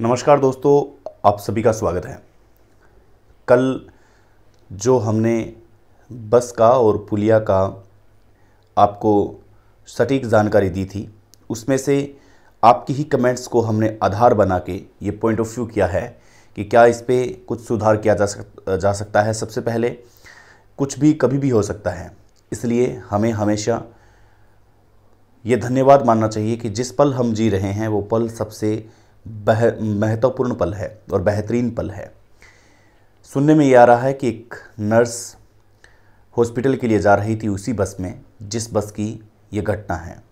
नमस्कार दोस्तों आप सभी का स्वागत है कल जो हमने बस का और पुलिया का आपको सटीक जानकारी दी थी उसमें से आपकी ही कमेंट्स को हमने आधार बना के ये पॉइंट ऑफ व्यू किया है कि क्या इस पर कुछ सुधार किया जा सक जा सकता है सबसे पहले कुछ भी कभी भी हो सकता है इसलिए हमें हमेशा ये धन्यवाद मानना चाहिए कि जिस पल हम जी रहे हैं वो पल सबसे बह महत्वपूर्ण पल है और बेहतरीन पल है सुनने में ये आ रहा है कि एक नर्स हॉस्पिटल के लिए जा रही थी उसी बस में जिस बस की ये घटना है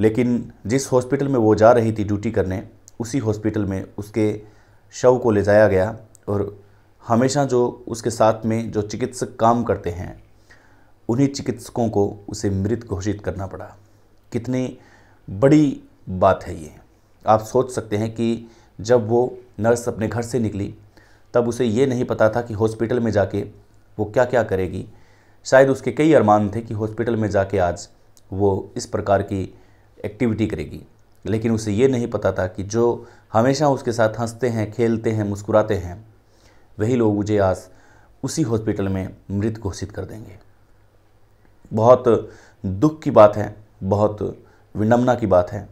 लेकिन जिस हॉस्पिटल में वो जा रही थी ड्यूटी करने उसी हॉस्पिटल में उसके शव को ले जाया गया और हमेशा जो उसके साथ में जो चिकित्सक काम करते हैं उन्हीं चिकित्सकों को उसे मृत घोषित करना पड़ा कितनी बड़ी बात है ये आप सोच सकते हैं कि जब वो नर्स अपने घर से निकली तब उसे ये नहीं पता था कि हॉस्पिटल में जाके वो क्या क्या करेगी शायद उसके कई अरमान थे कि हॉस्पिटल में जाके आज वो इस प्रकार की एक्टिविटी करेगी लेकिन उसे ये नहीं पता था कि जो हमेशा उसके साथ हंसते हैं खेलते हैं मुस्कुराते हैं वही लोग मुझे आज उसी हॉस्पिटल में मृत घोषित कर देंगे बहुत दुख की बात है बहुत विनम्रता की बात है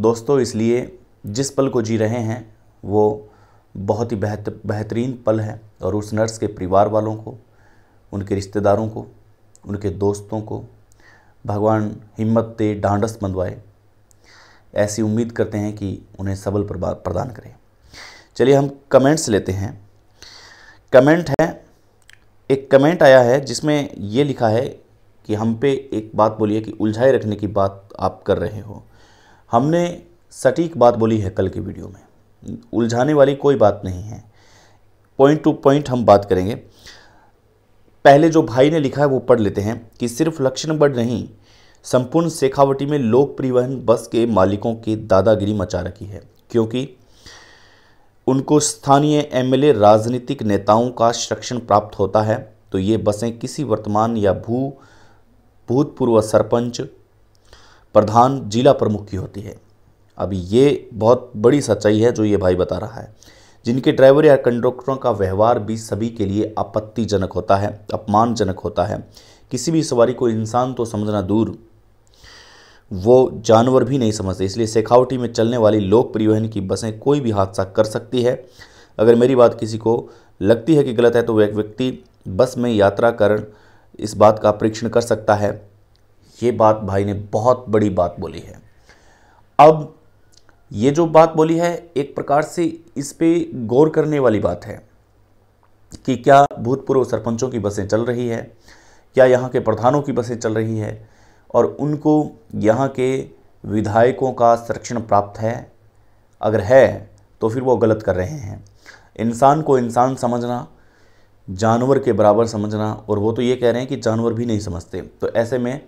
दोस्तों इसलिए जिस पल को जी रहे हैं वो बहुत ही बेहत बेहतरीन पल है और उस नर्स के परिवार वालों को उनके रिश्तेदारों को उनके दोस्तों को भगवान हिम्मत दे डांडस बंधवाए ऐसी उम्मीद करते हैं कि उन्हें सबल प्रदान करें चलिए हम कमेंट्स लेते हैं कमेंट है एक कमेंट आया है जिसमें ये लिखा है कि हम पे एक बात बोलिए कि उलझाए रखने की बात आप कर रहे हो हमने सटीक बात बोली है कल की वीडियो में उलझाने वाली कोई बात नहीं है पॉइंट टू पॉइंट हम बात करेंगे पहले जो भाई ने लिखा है वो पढ़ लेते हैं कि सिर्फ लक्षण बढ़ नहीं संपूर्ण शेखावटी में लोक परिवहन बस के मालिकों की दादागिरी मचा रखी है क्योंकि उनको स्थानीय एमएलए राजनीतिक नेताओं का संरक्षण प्राप्त होता है तो ये बसें किसी वर्तमान या भू भूतपूर्व सरपंच प्रधान जिला प्रमुख की होती है अब ये बहुत बड़ी सच्चाई है जो ये भाई बता रहा है जिनके ड्राइवर या कंडक्टरों का व्यवहार भी सभी के लिए आपत्तिजनक होता है अपमानजनक होता है किसी भी सवारी को इंसान तो समझना दूर वो जानवर भी नहीं समझते इसलिए शेखावटी में चलने वाली लोक परिवहन की बसें कोई भी हादसा कर सकती है अगर मेरी बात किसी को लगती है कि गलत है तो वह व्यक्ति बस में यात्रा कर इस बात का परीक्षण कर सकता है ये बात भाई ने बहुत बड़ी बात बोली है अब ये जो बात बोली है एक प्रकार से इस पर गौर करने वाली बात है कि क्या भूतपूर्व सरपंचों की बसें चल रही है क्या यहाँ के प्रधानों की बसें चल रही है और उनको यहाँ के विधायकों का संरक्षण प्राप्त है अगर है तो फिर वो गलत कर रहे हैं इंसान को इंसान समझना जानवर के बराबर समझना और वो तो ये कह रहे हैं कि जानवर भी नहीं समझते तो ऐसे में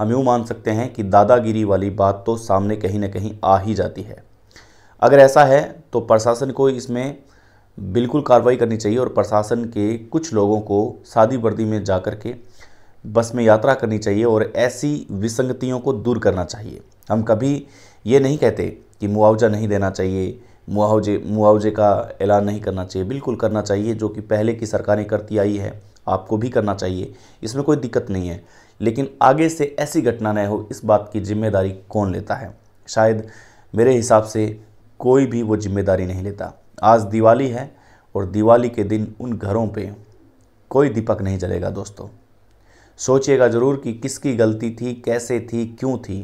हम यूँ मान सकते हैं कि दादागिरी वाली बात तो सामने कहीं ना कहीं आ ही जाती है अगर ऐसा है तो प्रशासन को इसमें बिल्कुल कार्रवाई करनी चाहिए और प्रशासन के कुछ लोगों को सादी वर्दी में जा कर के बस में यात्रा करनी चाहिए और ऐसी विसंगतियों को दूर करना चाहिए हम कभी ये नहीं कहते कि मुआवजा नहीं देना चाहिए मुआवजे मुआवजे का ऐलान नहीं करना चाहिए बिल्कुल करना चाहिए जो कि पहले की सरकारें करती आई है आपको भी करना चाहिए इसमें कोई दिक्कत नहीं है लेकिन आगे से ऐसी घटना न हो इस बात की जिम्मेदारी कौन लेता है शायद मेरे हिसाब से कोई भी वो जिम्मेदारी नहीं लेता आज दिवाली है और दिवाली के दिन उन घरों पे कोई दीपक नहीं जलेगा दोस्तों सोचिएगा ज़रूर कि किसकी गलती थी कैसे थी क्यों थी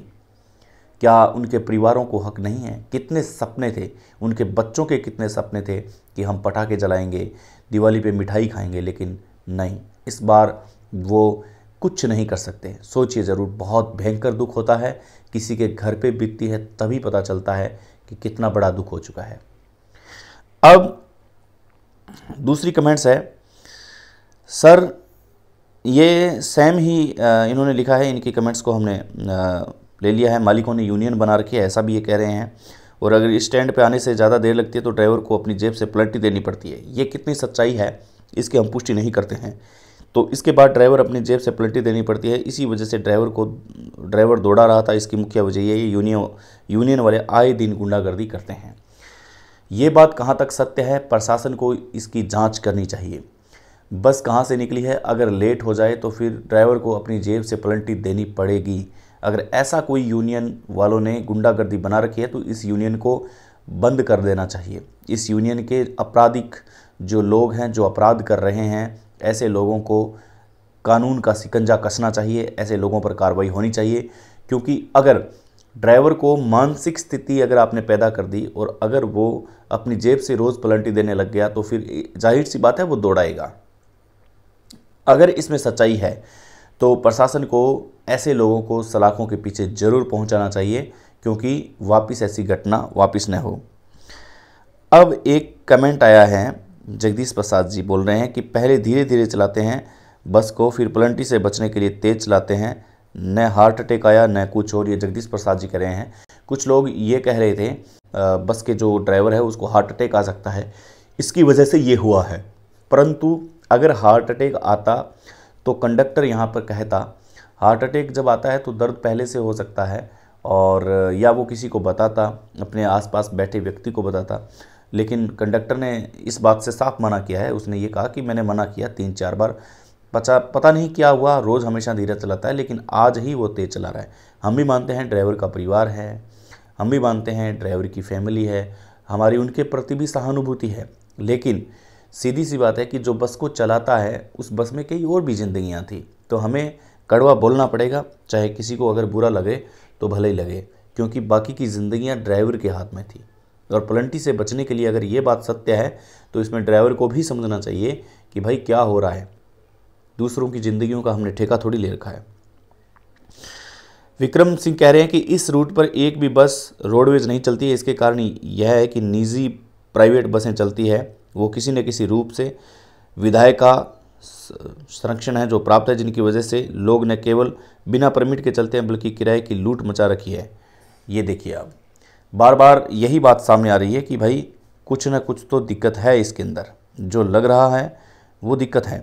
क्या उनके परिवारों को हक नहीं है कितने सपने थे उनके बच्चों के कितने सपने थे कि हम पटाखे जलाएंगे दिवाली पे मिठाई खाएंगे लेकिन नहीं इस बार वो कुछ नहीं कर सकते सोचिए ज़रूर बहुत भयंकर दुख होता है किसी के घर पे बीतती है तभी पता चलता है कि कितना बड़ा दुख हो चुका है अब दूसरी कमेंट्स है सर ये सेम ही इन्होंने लिखा है इनकी कमेंट्स को हमने ले लिया है मालिकों ने यूनियन बना रखी है ऐसा भी ये कह रहे हैं और अगर स्टैंड पे आने से ज़्यादा देर लगती है तो ड्राइवर को अपनी जेब से पलटी देनी पड़ती है ये कितनी सच्चाई है इसकी हम पुष्टि नहीं करते हैं तो इसके बाद ड्राइवर अपनी जेब से पलटी देनी पड़ती है इसी वजह से ड्राइवर को ड्राइवर दौड़ा रहा था इसकी मुख्य वजह ये यूनियन यूनियन वाले आए दिन गुंडागर्दी करते हैं ये बात कहाँ तक सत्य है प्रशासन को इसकी जाँच करनी चाहिए बस कहाँ से निकली है अगर लेट हो जाए तो फिर ड्राइवर को अपनी जेब से पलटी देनी पड़ेगी अगर ऐसा कोई यूनियन वालों ने गुंडागर्दी बना रखी है तो इस यूनियन को बंद कर देना चाहिए इस यूनियन के आपराधिक जो लोग हैं जो अपराध कर रहे हैं ऐसे लोगों को कानून का सिकंजा कसना चाहिए ऐसे लोगों पर कार्रवाई होनी चाहिए क्योंकि अगर ड्राइवर को मानसिक स्थिति अगर आपने पैदा कर दी और अगर वो अपनी जेब से रोज़ पलंटी देने लग गया तो फिर जाहिर सी बात है वो दौड़ाएगा अगर इसमें सच्चाई है तो प्रशासन को ऐसे लोगों को सलाखों के पीछे ज़रूर पहुंचाना चाहिए क्योंकि वापस ऐसी घटना वापस न हो अब एक कमेंट आया है जगदीश प्रसाद जी बोल रहे हैं कि पहले धीरे धीरे चलाते हैं बस को फिर पलंटी से बचने के लिए तेज़ चलाते हैं न हार्ट अटैक आया न कुछ और ये जगदीश प्रसाद जी कह रहे हैं कुछ लोग ये कह रहे थे बस के जो ड्राइवर है उसको हार्ट अटैक आ सकता है इसकी वजह से ये हुआ है परंतु अगर हार्ट अटैक आता तो कंडक्टर यहाँ पर कहता हार्ट अटैक जब आता है तो दर्द पहले से हो सकता है और या वो किसी को बताता अपने आसपास बैठे व्यक्ति को बताता लेकिन कंडक्टर ने इस बात से साफ मना किया है उसने ये कहा कि मैंने मना किया तीन चार बार पचा पता नहीं क्या हुआ रोज़ हमेशा धीरे चलाता है लेकिन आज ही वो तेज़ चला रहा है हम भी मानते हैं ड्राइवर का परिवार है हम भी मानते हैं ड्राइवर की फैमिली है हमारी उनके प्रति भी सहानुभूति है लेकिन सीधी सी बात है कि जो बस को चलाता है उस बस में कई और भी जिंदगियाँ थी तो हमें कड़वा बोलना पड़ेगा चाहे किसी को अगर बुरा लगे तो भले ही लगे क्योंकि बाकी की ज़िंदगियाँ ड्राइवर के हाथ में थी और पलंटी से बचने के लिए अगर ये बात सत्य है तो इसमें ड्राइवर को भी समझना चाहिए कि भाई क्या हो रहा है दूसरों की ज़िंदगियों का हमने ठेका थोड़ी ले रखा है विक्रम सिंह कह रहे हैं कि इस रूट पर एक भी बस रोडवेज नहीं चलती है इसके कारण यह है कि निजी प्राइवेट बसें चलती है वो किसी न किसी रूप से विधायक का संरक्षण है जो प्राप्त है जिनकी वजह से लोग न केवल बिना परमिट के चलते हैं बल्कि किराए की लूट मचा रखी है ये देखिए आप बार बार यही बात सामने आ रही है कि भाई कुछ ना कुछ तो दिक्कत है इसके अंदर जो लग रहा है वो दिक्कत है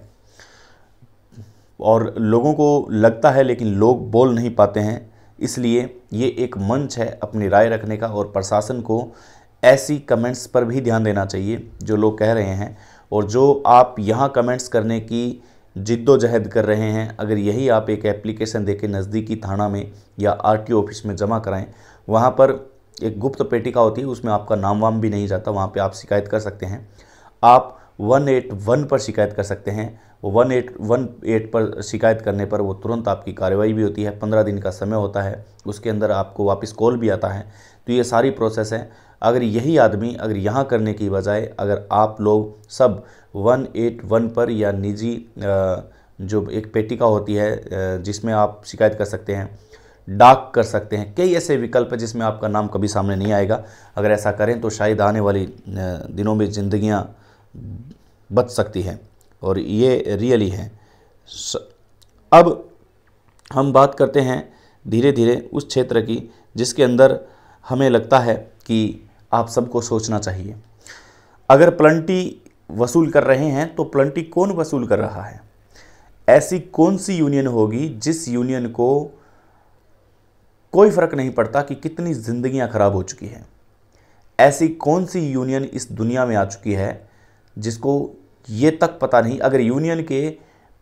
और लोगों को लगता है लेकिन लोग बोल नहीं पाते हैं इसलिए ये एक मंच है अपनी राय रखने का और प्रशासन को ऐसी कमेंट्स पर भी ध्यान देना चाहिए जो लोग कह रहे हैं और जो आप यहाँ कमेंट्स करने की जिद्दोजहद कर रहे हैं अगर यही आप एक एप्लीकेशन देके नज़दीकी थाना में या आरटीओ ऑफिस में जमा कराएं वहाँ पर एक गुप्त पेटिका होती है उसमें आपका नाम वाम भी नहीं जाता वहाँ पे आप शिकायत कर सकते हैं आप वन एट वन पर शिकायत कर सकते हैं वन एट वन एट पर शिकायत करने पर वो तुरंत आपकी कार्रवाई भी होती है पंद्रह दिन का समय होता है उसके अंदर आपको वापस कॉल भी आता है तो ये सारी प्रोसेस है अगर यही आदमी अगर यहाँ करने की बजाय अगर आप लोग सब वन एट वन पर या निजी जो एक पेटिका होती है जिसमें आप शिकायत कर सकते हैं डाक कर सकते हैं कई ऐसे विकल्प हैं जिसमें आपका नाम कभी सामने नहीं आएगा अगर ऐसा करें तो शायद आने वाली दिनों में ज़िंदियाँ बच सकती हैं और ये रियली हैं अब हम बात करते हैं धीरे धीरे उस क्षेत्र की जिसके अंदर हमें लगता है कि आप सबको सोचना चाहिए अगर प्लंटी वसूल कर रहे हैं तो प्लंटी कौन वसूल कर रहा है ऐसी कौन सी यूनियन होगी जिस यूनियन को कोई फ़र्क नहीं पड़ता कि कितनी ज़िंदगियां ख़राब हो चुकी हैं ऐसी कौन सी यूनियन इस दुनिया में आ चुकी है जिसको ये तक पता नहीं अगर यूनियन के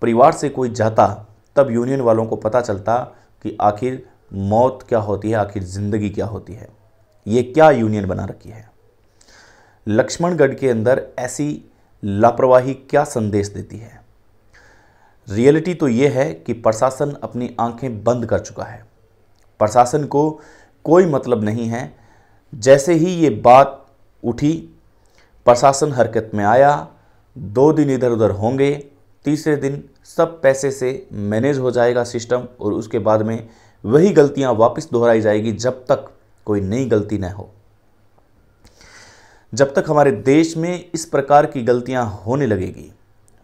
परिवार से कोई जाता तब यूनियन वालों को पता चलता कि आखिर मौत क्या होती है आखिर ज़िंदगी क्या होती है ये क्या यूनियन बना रखी है लक्ष्मणगढ़ के अंदर ऐसी लापरवाही क्या संदेश देती है रियलिटी तो ये है कि प्रशासन अपनी आंखें बंद कर चुका है प्रशासन को कोई मतलब नहीं है जैसे ही ये बात उठी प्रशासन हरकत में आया दो दिन इधर उधर होंगे तीसरे दिन सब पैसे से मैनेज हो जाएगा सिस्टम और उसके बाद में वही गलतियां वापस दोहराई जाएगी जब तक कोई नई गलती न हो जब तक हमारे देश में इस प्रकार की गलतियां होने लगेगी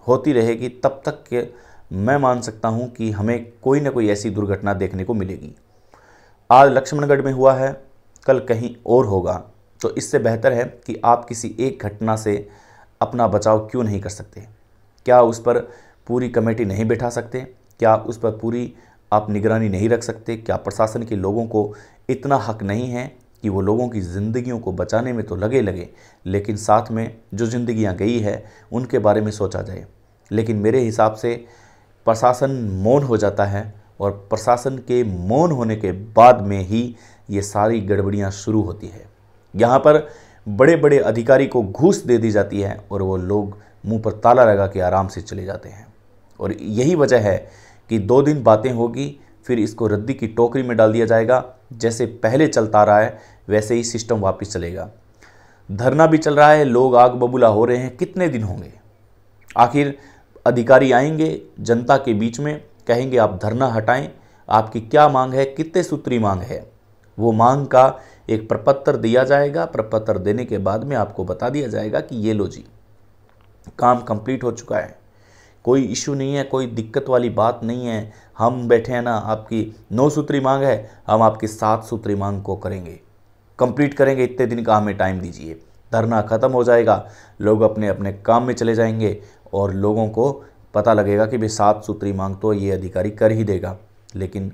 होती रहेगी तब तक मैं मान सकता हूं कि हमें कोई ना कोई ऐसी दुर्घटना देखने को मिलेगी आज लक्ष्मणगढ़ में हुआ है कल कहीं और होगा तो इससे बेहतर है कि आप किसी एक घटना से अपना बचाव क्यों नहीं कर सकते क्या उस पर पूरी कमेटी नहीं बैठा सकते क्या उस पर पूरी आप निगरानी नहीं रख सकते क्या प्रशासन के लोगों को इतना हक नहीं है कि वो लोगों की ज़िंदगियों को बचाने में तो लगे लगे लेकिन साथ में जो ज़िंदगियाँ गई है उनके बारे में सोचा जाए लेकिन मेरे हिसाब से प्रशासन मौन हो जाता है और प्रशासन के मौन होने के बाद में ही ये सारी गड़बड़ियाँ शुरू होती है यहाँ पर बड़े बड़े अधिकारी को घूस दे दी जाती है और वो लोग मुंह पर ताला लगा के आराम से चले जाते हैं और यही वजह है कि दो दिन बातें होगी फिर इसको रद्दी की टोकरी में डाल दिया जाएगा जैसे पहले चलता रहा है वैसे ही सिस्टम वापस चलेगा धरना भी चल रहा है लोग आग बबूला हो रहे हैं कितने दिन होंगे आखिर अधिकारी आएंगे जनता के बीच में कहेंगे आप धरना हटाएं आपकी क्या मांग है कितने सूत्री मांग है वो मांग का एक प्रपत्र दिया जाएगा प्रपत्र देने के बाद में आपको बता दिया जाएगा कि ये लो जी काम कंप्लीट हो चुका है कोई इशू नहीं है कोई दिक्कत वाली बात नहीं है हम बैठे हैं ना आपकी नौ सूत्री मांग है हम आपकी सात सूत्री मांग को करेंगे कंप्लीट करेंगे इतने दिन का हमें टाइम दीजिए धरना ख़त्म हो जाएगा लोग अपने अपने काम में चले जाएंगे और लोगों को पता लगेगा कि भाई सात सूत्री मांग तो ये अधिकारी कर ही देगा लेकिन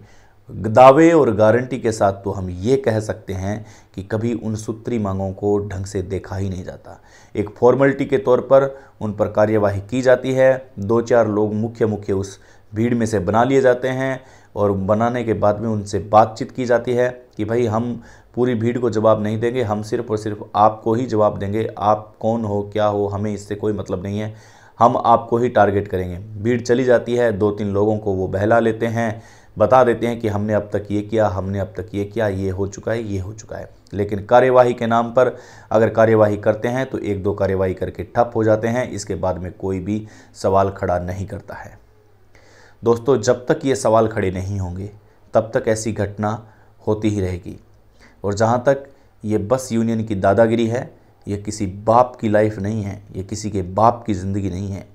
दावे और गारंटी के साथ तो हम ये कह सकते हैं कि कभी उन सूत्री मांगों को ढंग से देखा ही नहीं जाता एक फॉर्मेलिटी के तौर पर उन पर कार्यवाही की जाती है दो चार लोग मुख्य मुख्य उस भीड़ में से बना लिए जाते हैं और बनाने के बाद में उनसे बातचीत की जाती है कि भाई हम पूरी भीड़ को जवाब नहीं देंगे हम सिर्फ और सिर्फ आपको ही जवाब देंगे आप कौन हो क्या हो हमें इससे कोई मतलब नहीं है हम आपको ही टारगेट करेंगे भीड़ चली जाती है दो तीन लोगों को वो बहला लेते हैं बता देते हैं कि हमने अब तक ये किया हमने अब तक ये किया ये हो चुका है ये हो चुका है लेकिन कार्यवाही के नाम पर अगर कार्यवाही करते हैं तो एक दो कार्यवाही करके ठप हो जाते हैं इसके बाद में कोई भी सवाल खड़ा नहीं करता है दोस्तों जब तक ये सवाल खड़े नहीं होंगे तब तक ऐसी घटना होती ही रहेगी और जहाँ तक ये बस यूनियन की दादागिरी है यह किसी बाप की लाइफ नहीं है ये किसी के बाप की ज़िंदगी नहीं है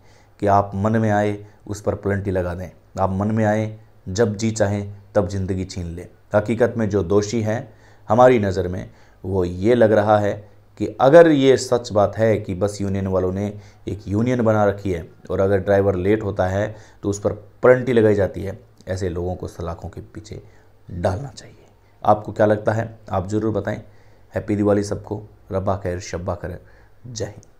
कि आप मन में आए उस पर पलंटी लगा दें आप मन में आए जब जी चाहें तब ज़िंदगी छीन लें हकीकत में जो दोषी हैं हमारी नज़र में वो ये लग रहा है कि अगर ये सच बात है कि बस यूनियन वालों ने एक यूनियन बना रखी है और अगर ड्राइवर लेट होता है तो उस पर पलंटी लगाई जाती है ऐसे लोगों को सलाखों के पीछे डालना चाहिए आपको क्या लगता है आप ज़रूर बताएं हैप्पी दिवाली सबको रब्बा खैर शब्बा करें जय हिंद